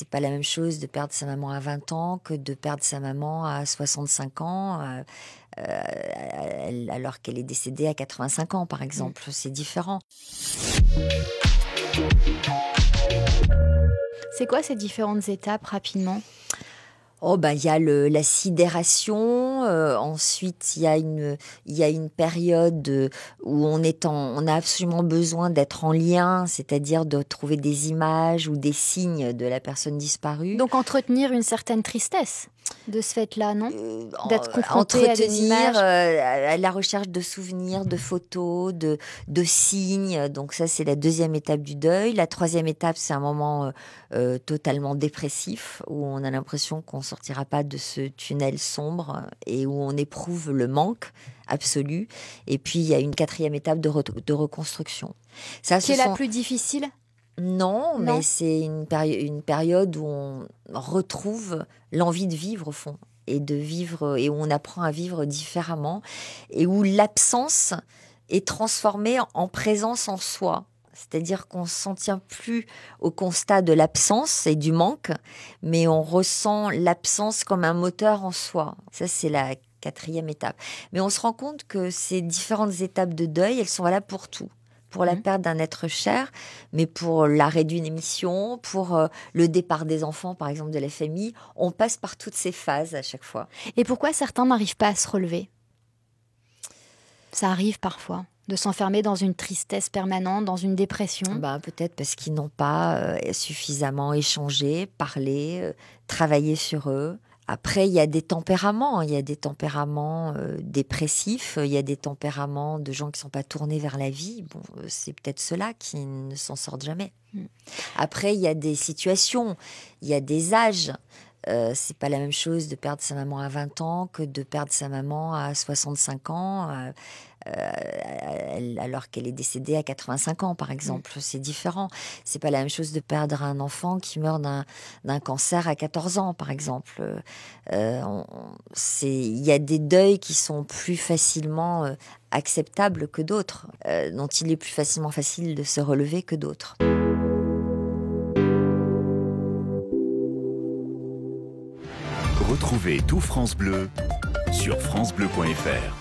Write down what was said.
c'est pas la même chose de perdre sa maman à 20 ans que de perdre sa maman à 65 ans, euh, euh, alors qu'elle est décédée à 85 ans, par exemple. Mm. C'est différent. C'est quoi ces différentes étapes rapidement Oh ben il y a le, la sidération, euh, ensuite il y a une il y a une période euh, où on est en, on a absolument besoin d'être en lien, c'est-à-dire de trouver des images ou des signes de la personne disparue. Donc entretenir une certaine tristesse de ce fait-là, non euh, D'être confronté euh, à la recherche de souvenirs, de photos, de, signes. Donc ça, c'est la deuxième étape du deuil. La troisième étape, c'est un moment euh, totalement dépressif où on a l'impression qu'on ne sortira pas de ce tunnel sombre et où on éprouve le manque absolu. Et puis, il y a une quatrième étape de, de reconstruction. Ça, Qui la plus difficile non, mais c'est une, période où on retrouve l'envie de vivre au fond et de vivre et où on apprend à vivre différemment et où l'absence est transformée en présence en soi. C'est-à-dire qu'on ne s'en tient plus au constat de l'absence et du manque, mais on ressent l'absence comme un moteur en soi. Ça, c'est la quatrième étape. Mais on se rend compte que ces différentes étapes de deuil, elles sont là pour tout pour la mhm. perte d'un être cher, mais pour euh, l'arrêt d'une émission, pour euh, le départ des enfants, par exemple, de la famille. On passe par toutes ces phases à chaque fois. Et pourquoi certains n'arrivent pas à se relever Ça arrive parfois de s'enfermer dans une tristesse permanente, dans une dépression bah, Peut-être parce qu'ils n'ont pas euh, suffisamment échangé, parlé, travaillé sur eux. Après, il y a des tempéraments. Hein. Il y a des tempéraments euh, dépressifs. Il y a des tempéraments de gens qui ne sont pas tournés vers la vie. Bon, euh, c'est peut-être ceux-là qui ne s'en sortent jamais. Mm. Après, il y a des situations. Il y a des âges. Euh, c'est pas la même chose de perdre sa maman à 20 ans que de perdre sa maman à 65 ans, euh, euh, alors qu'elle est décédée à 85 ans, par exemple. Mm. C'est différent. C'est pas la même chose de perdre un enfant qui meurt d'un cancer à 14 ans, par exemple. Il y a des deuils qui sont plus facilement acceptables que d'autres, dont il est plus facilement facile de se relever que d'autres. Trouvez tout France Bleu sur francebleu.fr.